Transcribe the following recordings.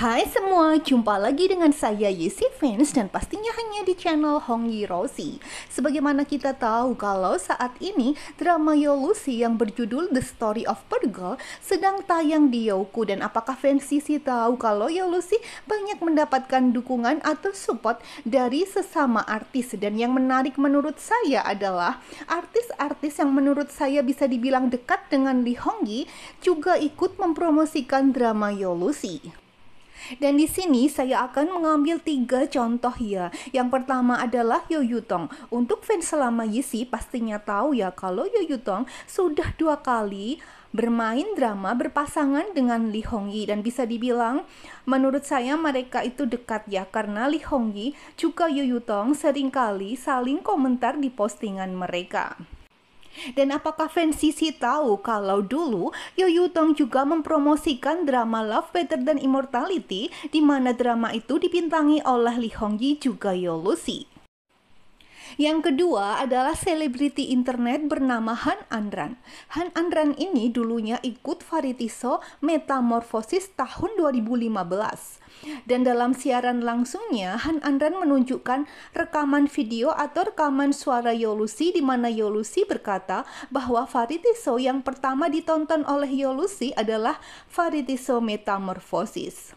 Hai semua, jumpa lagi dengan saya Yesi Fans dan pastinya hanya di channel Hong Yi Rosi. Sebagaimana kita tahu kalau saat ini drama Yolusi yang berjudul The Story of Pearl sedang tayang di Youku dan apakah fans Sisi tahu kalau Yolusi banyak mendapatkan dukungan atau support dari sesama artis dan yang menarik menurut saya adalah artis-artis yang menurut saya bisa dibilang dekat dengan Lee Hong Yi juga ikut mempromosikan drama Yolusi. Dan di sini saya akan mengambil tiga contoh ya. Yang pertama adalah Yo Yutong. Untuk fans selama Yisi pastinya tahu ya kalau Yo Yutong sudah dua kali bermain drama berpasangan dengan Lee Hong Yi dan bisa dibilang menurut saya mereka itu dekat ya karena Lee Hong Yi juga Yu Yutong Tong seringkali saling komentar di postingan mereka. Dan apakah fans Sisi tahu kalau dulu Yo Yutong juga mempromosikan drama Love Better Than Immortality di mana drama itu dibintangi oleh Lee Hong Yi juga Yo Lucy. Yang kedua adalah selebriti internet bernama Han Andran. Han Andran ini dulunya ikut variety show Metamorfosis tahun 2015. Dan dalam siaran langsungnya, Han Andran menunjukkan rekaman video atau rekaman suara Yolusi di mana Yolusi berkata bahwa variety show yang pertama ditonton oleh Yolusi adalah variety show Metamorfosis.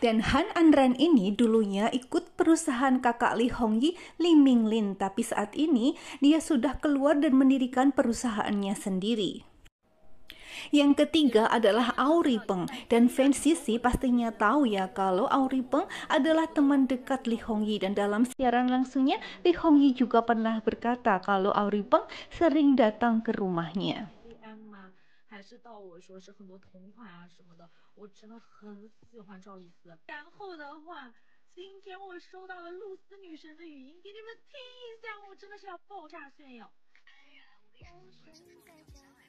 Dan Han Andran ini dulunya ikut perusahaan kakak Li Hongyi, Li Minglin, tapi saat ini dia sudah keluar dan mendirikan perusahaannya sendiri. Yang ketiga adalah Auri Peng dan fans Sisi pastinya tahu ya kalau Auri Peng adalah teman dekat Li Hongyi dan dalam siaran langsungnya Li Hongyi juga pernah berkata kalau Auri Peng sering datang ke rumahnya. 还是到我说是很多同款啊什么的，我真的很喜欢赵露思。然后的话，今天我收到了露思女神的语音，给你们听一下，我真的是要爆炸炫耀。我